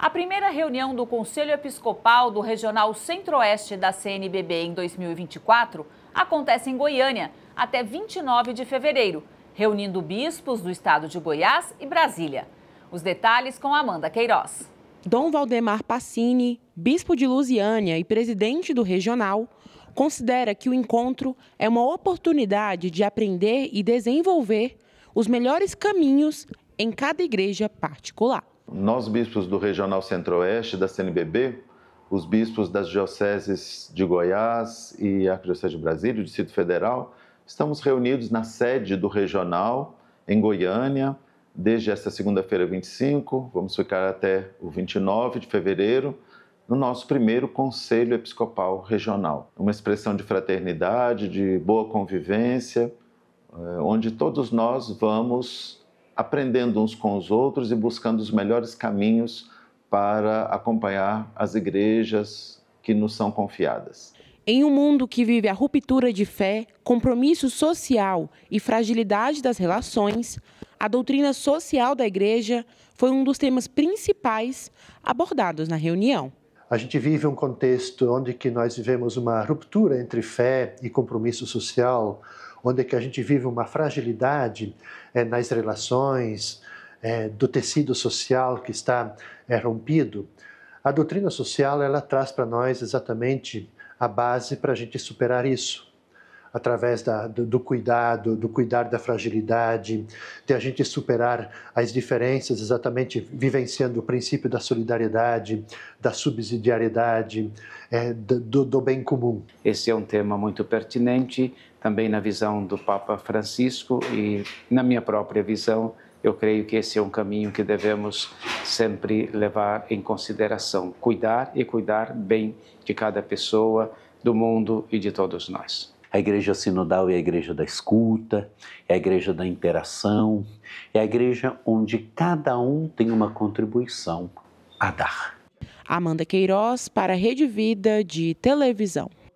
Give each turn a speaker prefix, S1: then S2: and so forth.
S1: A primeira reunião do Conselho Episcopal do Regional Centro-Oeste da CNBB em 2024 acontece em Goiânia, até 29 de fevereiro, reunindo bispos do estado de Goiás e Brasília. Os detalhes com Amanda Queiroz. Dom Valdemar Passini, bispo de Lusiânia e presidente do regional, considera que o encontro é uma oportunidade de aprender e desenvolver os melhores caminhos em cada igreja particular.
S2: Nós, bispos do Regional Centro-Oeste da CNBB, os bispos das dioceses de Goiás e Arquidiocese de Brasília, Distrito Federal, estamos reunidos na sede do Regional, em Goiânia, desde esta segunda-feira 25, vamos ficar até o 29 de fevereiro, no nosso primeiro Conselho Episcopal Regional. Uma expressão de fraternidade, de boa convivência, eh, onde todos nós vamos aprendendo uns com os outros e buscando os melhores caminhos para acompanhar as igrejas que nos são confiadas.
S1: Em um mundo que vive a ruptura de fé, compromisso social e fragilidade das relações, a doutrina social da igreja foi um dos temas principais abordados na reunião.
S3: A gente vive um contexto onde que nós vivemos uma ruptura entre fé e compromisso social, onde é que a gente vive uma fragilidade é, nas relações, é, do tecido social que está eh, rompido, a doutrina social ela traz para nós exatamente a base para a gente superar isso através da, do, do, cuidado, do cuidar da fragilidade, de a gente superar as diferenças, exatamente vivenciando o princípio da solidariedade, da subsidiariedade, é, do, do bem comum.
S4: Esse é um tema muito pertinente, também na visão do Papa Francisco e na minha própria visão. Eu creio que esse é um caminho que devemos sempre levar em consideração, cuidar e cuidar bem de cada pessoa, do mundo e de todos nós.
S3: A igreja sinodal é a igreja da escuta, é a igreja da interação, é a igreja onde cada um tem uma contribuição a
S1: dar. Amanda Queiroz para a Rede Vida de Televisão.